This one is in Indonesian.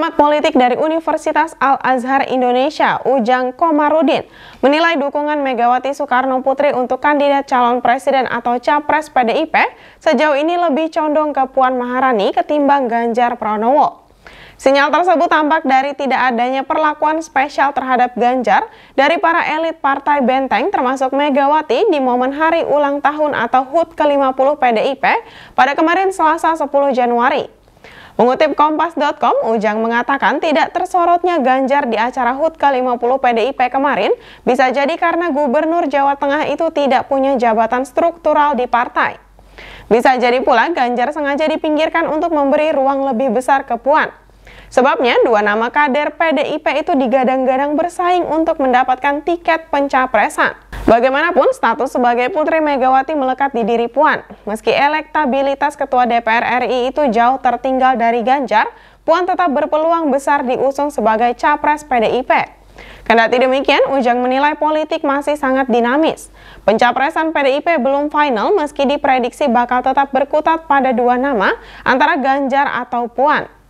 Pengamat politik dari Universitas Al-Azhar Indonesia, Ujang Komarudin, menilai dukungan Megawati Soekarno Putri untuk kandidat calon presiden atau capres PDIP sejauh ini lebih condong ke Puan Maharani ketimbang Ganjar Pranowo. Sinyal tersebut tampak dari tidak adanya perlakuan spesial terhadap Ganjar dari para elit Partai Benteng termasuk Megawati di momen hari ulang tahun atau HUT ke-50 PDIP pada kemarin Selasa 10 Januari. Mengutip Kompas.com, Ujang mengatakan tidak tersorotnya Ganjar di acara HUT ke-50 PDIP kemarin bisa jadi karena Gubernur Jawa Tengah itu tidak punya jabatan struktural di partai. Bisa jadi pula Ganjar sengaja dipinggirkan untuk memberi ruang lebih besar ke Puan. Sebabnya dua nama kader PDIP itu digadang-gadang bersaing untuk mendapatkan tiket pencapresan. Bagaimanapun, status sebagai Putri Megawati melekat di diri Puan. Meski elektabilitas Ketua DPR RI itu jauh tertinggal dari Ganjar, Puan tetap berpeluang besar diusung sebagai capres PDIP. Kendati demikian, Ujang menilai politik masih sangat dinamis. Pencapresan PDIP belum final meski diprediksi bakal tetap berkutat pada dua nama antara Ganjar atau Puan.